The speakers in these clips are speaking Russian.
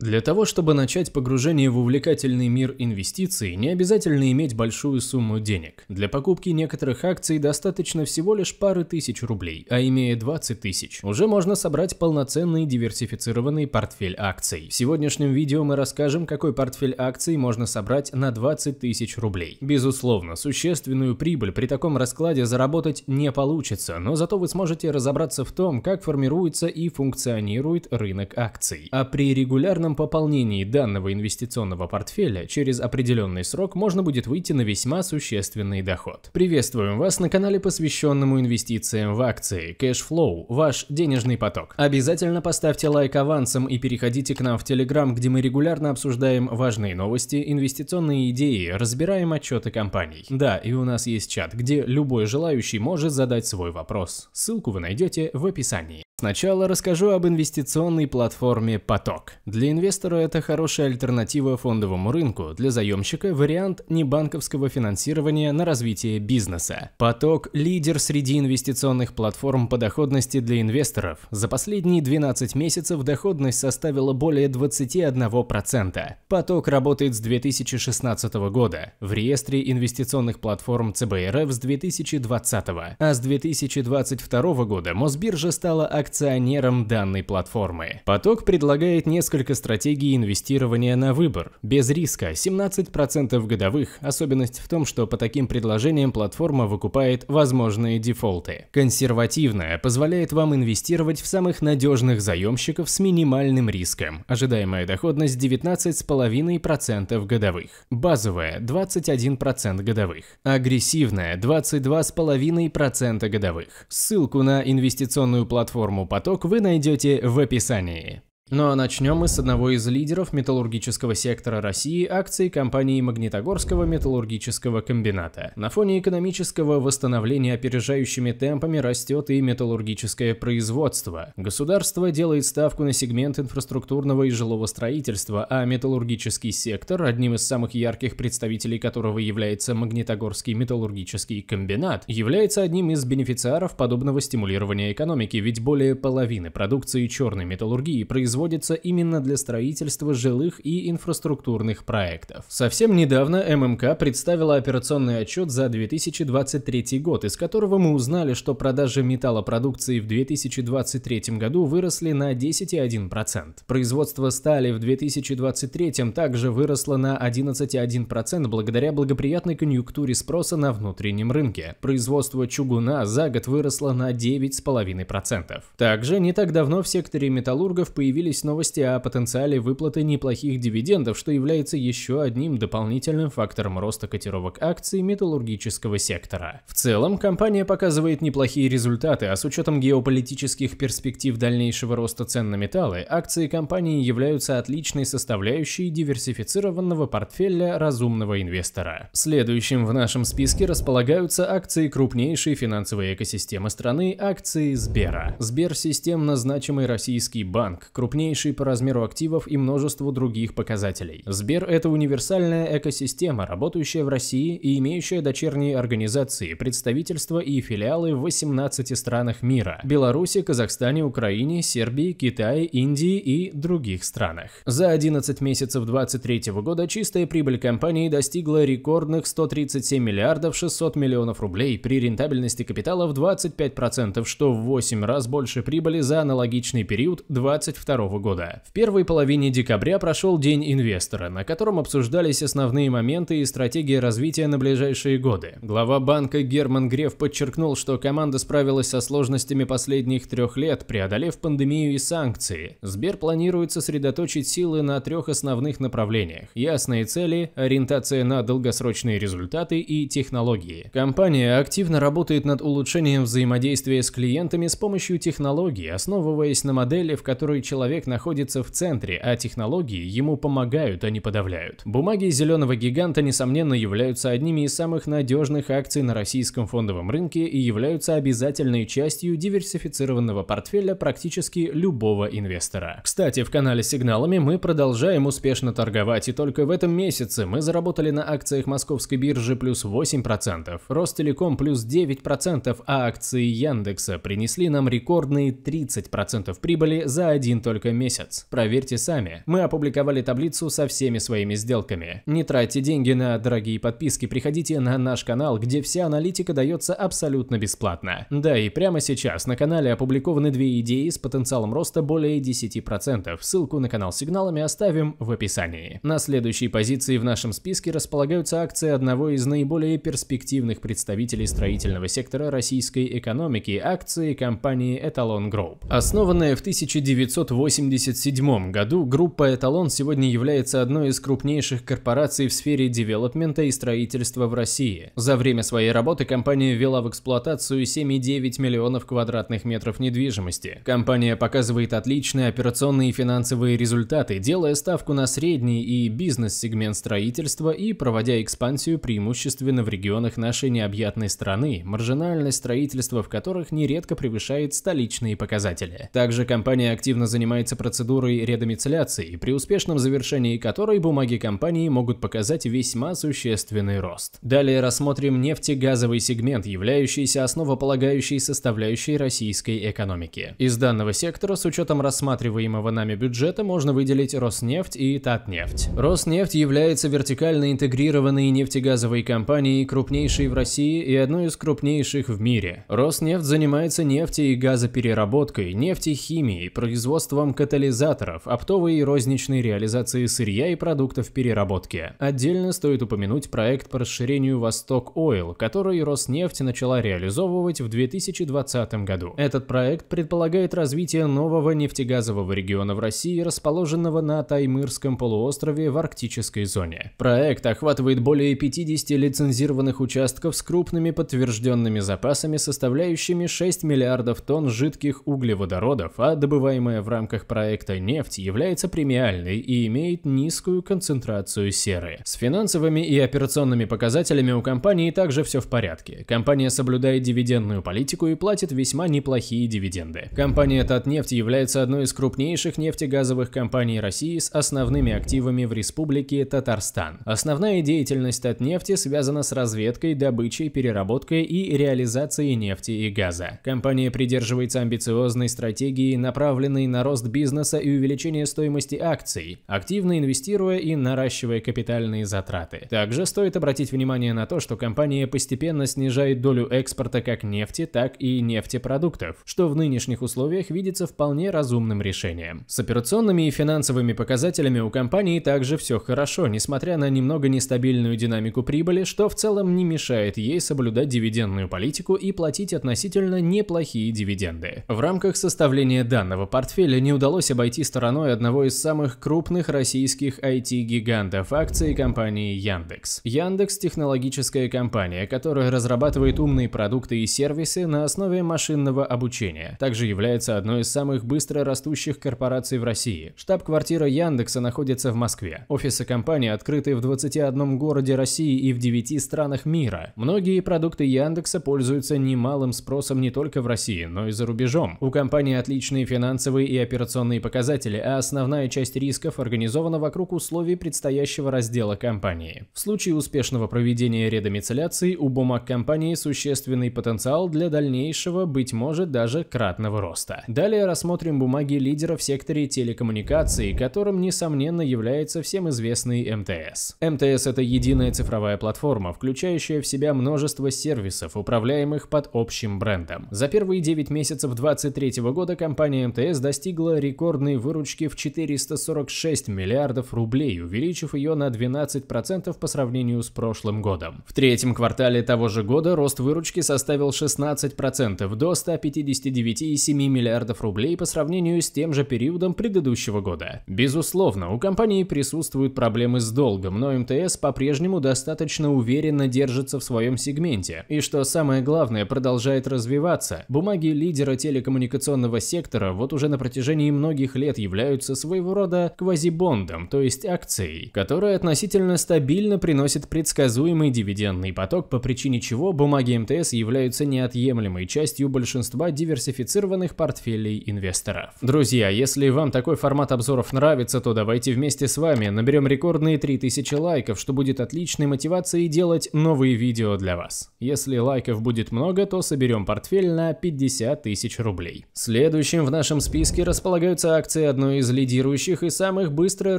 Для того, чтобы начать погружение в увлекательный мир инвестиций, не обязательно иметь большую сумму денег. Для покупки некоторых акций достаточно всего лишь пары тысяч рублей, а имея 20 тысяч, уже можно собрать полноценный диверсифицированный портфель акций. В сегодняшнем видео мы расскажем, какой портфель акций можно собрать на 20 тысяч рублей. Безусловно, существенную прибыль при таком раскладе заработать не получится, но зато вы сможете разобраться в том, как формируется и функционирует рынок акций. А при регулярном постепенном пополнении данного инвестиционного портфеля через определенный срок можно будет выйти на весьма существенный доход. Приветствуем вас на канале, посвященному инвестициям в акции, cash flow, ваш денежный поток. Обязательно поставьте лайк авансом и переходите к нам в Telegram, где мы регулярно обсуждаем важные новости, инвестиционные идеи, разбираем отчеты компаний. Да, и у нас есть чат, где любой желающий может задать свой вопрос. Ссылку вы найдете в описании. Сначала расскажу об инвестиционной платформе «Поток». Для инвестора это хорошая альтернатива фондовому рынку, для заемщика – вариант небанковского финансирования на развитие бизнеса. «Поток» – лидер среди инвестиционных платформ по доходности для инвесторов. За последние 12 месяцев доходность составила более 21%. «Поток» работает с 2016 года, в реестре инвестиционных платформ ЦБРФ с 2020, а с 2022 года Мосбиржа стала активной акционером данной платформы. Поток предлагает несколько стратегий инвестирования на выбор. Без риска 17% годовых. Особенность в том, что по таким предложениям платформа выкупает возможные дефолты. Консервативная позволяет вам инвестировать в самых надежных заемщиков с минимальным риском. Ожидаемая доходность 19,5% годовых. Базовая 21% годовых. Агрессивная 22,5% годовых. Ссылку на инвестиционную платформу поток вы найдете в описании. Ну а начнем мы с одного из лидеров металлургического сектора России акций компании Магнитогорского металлургического комбината. На фоне экономического восстановления опережающими темпами растет и металлургическое производство. Государство делает ставку на сегмент инфраструктурного и жилого строительства, а металлургический сектор, одним из самых ярких представителей которого является Магнитогорский металлургический комбинат, является одним из бенефициаров подобного стимулирования экономики, ведь более половины продукции черной металлургии производится производится именно для строительства жилых и инфраструктурных проектов. Совсем недавно ММК представила операционный отчет за 2023 год, из которого мы узнали, что продажи металлопродукции в 2023 году выросли на 10,1%. Производство стали в 2023 также выросло на 11,1% благодаря благоприятной конъюнктуре спроса на внутреннем рынке. Производство чугуна за год выросло на 9,5%. Также не так давно в секторе металлургов появились появились новости о потенциале выплаты неплохих дивидендов, что является еще одним дополнительным фактором роста котировок акций металлургического сектора. В целом, компания показывает неплохие результаты, а с учетом геополитических перспектив дальнейшего роста цен на металлы, акции компании являются отличной составляющей диверсифицированного портфеля разумного инвестора. Следующим в нашем списке располагаются акции крупнейшей финансовой экосистемы страны – акции Сбера. Сбер – системно значимый российский банк, крупнейший крупнейший по размеру активов и множеству других показателей. Сбер – это универсальная экосистема, работающая в России и имеющая дочерние организации, представительства и филиалы в 18 странах мира – Беларуси, Казахстане, Украине, Сербии, Китае, Индии и других странах. За 11 месяцев 2023 года чистая прибыль компании достигла рекордных 137 миллиардов 600 миллионов рублей при рентабельности капитала в 25%, что в 8 раз больше прибыли за аналогичный период 2022 2022 года. В первой половине декабря прошел День инвестора, на котором обсуждались основные моменты и стратегии развития на ближайшие годы. Глава банка Герман Греф подчеркнул, что команда справилась со сложностями последних трех лет, преодолев пандемию и санкции. Сбер планирует сосредоточить силы на трех основных направлениях – ясные цели, ориентация на долгосрочные результаты и технологии. Компания активно работает над улучшением взаимодействия с клиентами с помощью технологий, основываясь на модели, в которой человек человек находится в центре, а технологии ему помогают, а не подавляют. Бумаги зеленого гиганта, несомненно, являются одними из самых надежных акций на российском фондовом рынке и являются обязательной частью диверсифицированного портфеля практически любого инвестора. Кстати, в канале «Сигналами» мы продолжаем успешно торговать, и только в этом месяце мы заработали на акциях московской биржи плюс 8%, Ростелеком плюс 9%, а акции Яндекса принесли нам рекордные 30% прибыли за один только только месяц. Проверьте сами. Мы опубликовали таблицу со всеми своими сделками. Не тратьте деньги на дорогие подписки, приходите на наш канал, где вся аналитика дается абсолютно бесплатно. Да, и прямо сейчас на канале опубликованы две идеи с потенциалом роста более 10%. Ссылку на канал сигналами оставим в описании. На следующей позиции в нашем списке располагаются акции одного из наиболее перспективных представителей строительного сектора российской экономики, акции компании Эталон Group. Основанная в 1980 1987 году группа «Эталон» сегодня является одной из крупнейших корпораций в сфере девелопмента и строительства в России. За время своей работы компания ввела в эксплуатацию 7,9 миллионов квадратных метров недвижимости. Компания показывает отличные операционные и финансовые результаты, делая ставку на средний и бизнес-сегмент строительства и проводя экспансию преимущественно в регионах нашей необъятной страны, маржинальность строительства в которых нередко превышает столичные показатели. Также компания активно занимается занимается процедурой редомицеляции, и при успешном завершении которой бумаги компании могут показать весьма существенный рост. Далее рассмотрим нефтегазовый сегмент, являющийся основополагающей составляющей российской экономики. Из данного сектора с учетом рассматриваемого нами бюджета можно выделить Роснефть и Татнефть. Роснефть является вертикально интегрированной нефтегазовой компанией, крупнейшей в России и одной из крупнейших в мире. Роснефть занимается нефти- и газопереработкой, нефтехимией, производством посредством катализаторов, оптовой и розничной реализации сырья и продуктов переработки. Отдельно стоит упомянуть проект по расширению «Восток Ойл», который Роснефть начала реализовывать в 2020 году. Этот проект предполагает развитие нового нефтегазового региона в России, расположенного на Таймырском полуострове в арктической зоне. Проект охватывает более 50 лицензированных участков с крупными подтвержденными запасами, составляющими 6 миллиардов тонн жидких углеводородов, а добываемая в рамках источниках проекта нефть является премиальной и имеет низкую концентрацию серы. С финансовыми и операционными показателями у компании также все в порядке. Компания соблюдает дивидендную политику и платит весьма неплохие дивиденды. Компания «Татнефть» является одной из крупнейших нефтегазовых компаний России с основными активами в республике Татарстан. Основная деятельность «Татнефти» связана с разведкой, добычей, переработкой и реализацией нефти и газа. Компания придерживается амбициозной стратегии, направленной на рост бизнеса и увеличение стоимости акций, активно инвестируя и наращивая капитальные затраты. Также стоит обратить внимание на то, что компания постепенно снижает долю экспорта как нефти, так и нефтепродуктов, что в нынешних условиях видится вполне разумным решением. С операционными и финансовыми показателями у компании также все хорошо, несмотря на немного нестабильную динамику прибыли, что в целом не мешает ей соблюдать дивидендную политику и платить относительно неплохие дивиденды. В рамках составления данного портфеля не удалось обойти стороной одного из самых крупных российских IT-гигантов – акции компании Яндекс. Яндекс – технологическая компания, которая разрабатывает умные продукты и сервисы на основе машинного обучения. Также является одной из самых быстро растущих корпораций в России. Штаб-квартира Яндекса находится в Москве. Офисы компании открыты в 21 городе России и в 9 странах мира. Многие продукты Яндекса пользуются немалым спросом не только в России, но и за рубежом. У компании отличные финансовые и операционные операционные показатели, а основная часть рисков организована вокруг условий предстоящего раздела компании. В случае успешного проведения редомицеляции у бумаг компании существенный потенциал для дальнейшего, быть может, даже кратного роста. Далее рассмотрим бумаги лидера в секторе телекоммуникаций, которым, несомненно, является всем известный МТС. МТС – это единая цифровая платформа, включающая в себя множество сервисов, управляемых под общим брендом. За первые 9 месяцев 2023 года компания МТС достигла достигла рекордной выручки в 446 миллиардов рублей, увеличив ее на 12% по сравнению с прошлым годом. В третьем квартале того же года рост выручки составил 16% до 159,7 миллиардов рублей по сравнению с тем же периодом предыдущего года. Безусловно, у компании присутствуют проблемы с долгом, но МТС по-прежнему достаточно уверенно держится в своем сегменте. И что самое главное, продолжает развиваться. Бумаги лидера телекоммуникационного сектора вот уже на протяжении протяжении многих лет являются своего рода квазибондом, то есть акцией, которая относительно стабильно приносит предсказуемый дивидендный поток, по причине чего бумаги МТС являются неотъемлемой частью большинства диверсифицированных портфелей инвесторов. Друзья, если вам такой формат обзоров нравится, то давайте вместе с вами наберем рекордные 3000 лайков, что будет отличной мотивацией делать новые видео для вас. Если лайков будет много, то соберем портфель на 50 тысяч рублей. Следующим в нашем списке располагается располагаются акции одной из лидирующих и самых быстро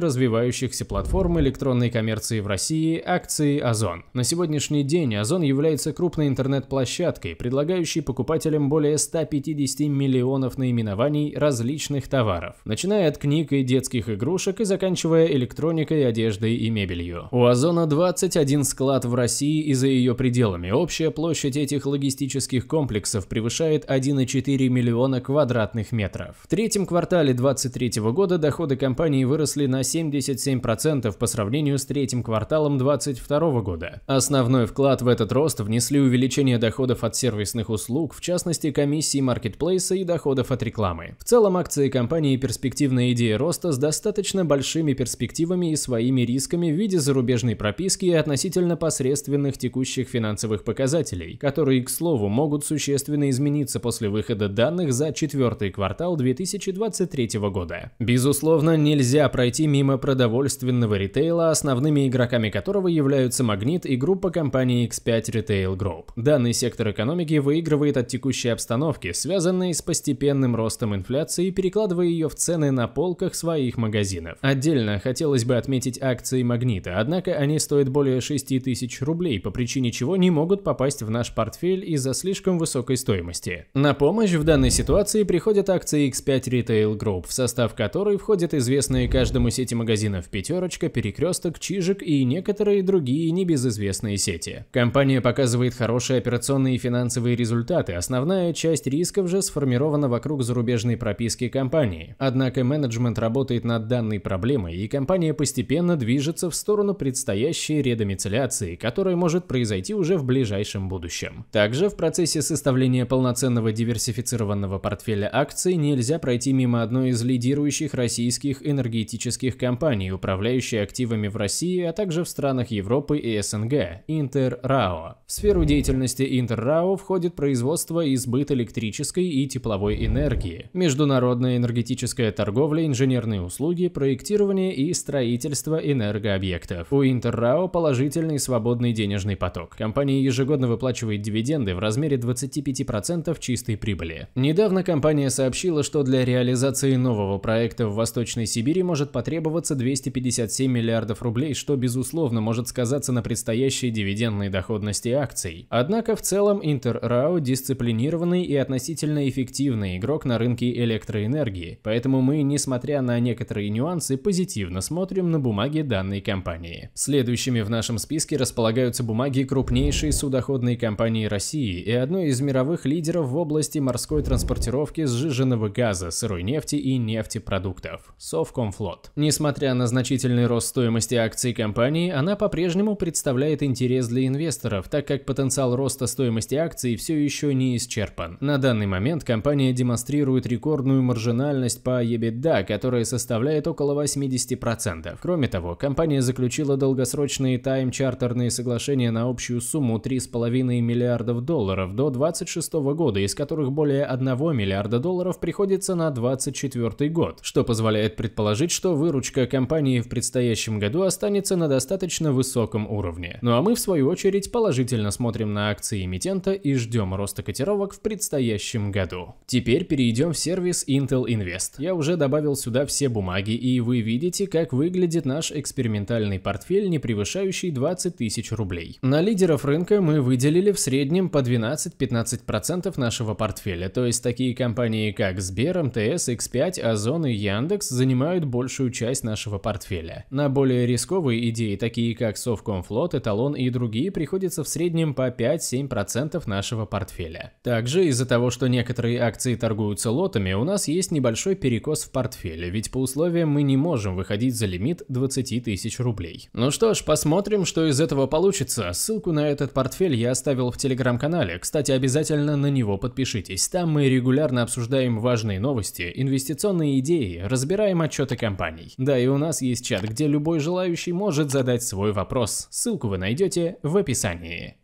развивающихся платформ электронной коммерции в России – акции Озон. На сегодняшний день Озон является крупной интернет-площадкой, предлагающей покупателям более 150 миллионов наименований различных товаров, начиная от книг и детских игрушек и заканчивая электроникой, одеждой и мебелью. У Озона 21 склад в России и за ее пределами. Общая площадь этих логистических комплексов превышает 1,4 миллиона квадратных метров. В третьем квартале квартале 2023 года доходы компании выросли на 77% по сравнению с третьим кварталом 2022 года. Основной вклад в этот рост внесли увеличение доходов от сервисных услуг, в частности комиссии маркетплейса и доходов от рекламы. В целом акции компании перспективная идея роста с достаточно большими перспективами и своими рисками в виде зарубежной прописки и относительно посредственных текущих финансовых показателей, которые, к слову, могут существенно измениться после выхода данных за четвертый квартал 2020 2023 года. Безусловно, нельзя пройти мимо продовольственного ритейла, основными игроками которого являются Магнит и группа компании X5 Retail Group. Данный сектор экономики выигрывает от текущей обстановки, связанной с постепенным ростом инфляции, перекладывая ее в цены на полках своих магазинов. Отдельно хотелось бы отметить акции Магнита, однако они стоят более 6 тысяч рублей, по причине чего не могут попасть в наш портфель из-за слишком высокой стоимости. На помощь в данной ситуации приходят акции X5 Retail Retail Group, в состав которой входят известные каждому сети магазинов «Пятерочка», «Перекресток», «Чижик» и некоторые другие небезызвестные сети. Компания показывает хорошие операционные и финансовые результаты, основная часть рисков же сформирована вокруг зарубежной прописки компании. Однако менеджмент работает над данной проблемой, и компания постепенно движется в сторону предстоящей редомицеляции, которая может произойти уже в ближайшем будущем. Также в процессе составления полноценного диверсифицированного портфеля акций нельзя пройти мимо помимо одной из лидирующих российских энергетических компаний, управляющей активами в России, а также в странах Европы и СНГ – Интеррао. В сферу деятельности Интеррао входит производство и сбыт электрической и тепловой энергии, международная энергетическая торговля, инженерные услуги, проектирование и строительство энергообъектов. У Интеррао положительный свободный денежный поток. Компания ежегодно выплачивает дивиденды в размере 25% чистой прибыли. Недавно компания сообщила, что для реализации реализации нового проекта в Восточной Сибири может потребоваться 257 миллиардов рублей, что безусловно может сказаться на предстоящей дивидендной доходности акций. Однако в целом Интеррао дисциплинированный и относительно эффективный игрок на рынке электроэнергии, поэтому мы, несмотря на некоторые нюансы, позитивно смотрим на бумаги данной компании. Следующими в нашем списке располагаются бумаги крупнейшей судоходной компании России и одной из мировых лидеров в области морской транспортировки сжиженного газа, сырой нефти и нефтепродуктов – Совкомфлот. Несмотря на значительный рост стоимости акций компании, она по-прежнему представляет интерес для инвесторов, так как потенциал роста стоимости акций все еще не исчерпан. На данный момент компания демонстрирует рекордную маржинальность по EBITDA, которая составляет около 80%. Кроме того, компания заключила долгосрочные тайм-чартерные соглашения на общую сумму 3,5 миллиардов долларов до 2026 года, из которых более 1 миллиарда долларов приходится на 20 2024 год, что позволяет предположить, что выручка компании в предстоящем году останется на достаточно высоком уровне. Ну а мы, в свою очередь, положительно смотрим на акции эмитента и ждем роста котировок в предстоящем году. Теперь перейдем в сервис Intel Invest. Я уже добавил сюда все бумаги, и вы видите, как выглядит наш экспериментальный портфель, не превышающий 20 тысяч рублей. На лидеров рынка мы выделили в среднем по 12-15% нашего портфеля, то есть такие компании, как Сбер, МТС, Яндекс, X5, Озон и Яндекс занимают большую часть нашего портфеля. На более рисковые идеи, такие как Совкомфлот, Эталон и другие, приходится в среднем по 5-7% нашего портфеля. Также из-за того, что некоторые акции торгуются лотами, у нас есть небольшой перекос в портфеле, ведь по условиям мы не можем выходить за лимит 20 тысяч рублей. Ну что ж, посмотрим, что из этого получится. Ссылку на этот портфель я оставил в телеграм-канале. Кстати, обязательно на него подпишитесь. Там мы регулярно обсуждаем важные новости инвестиционные идеи, разбираем отчеты компаний. Да, и у нас есть чат, где любой желающий может задать свой вопрос. Ссылку вы найдете в описании.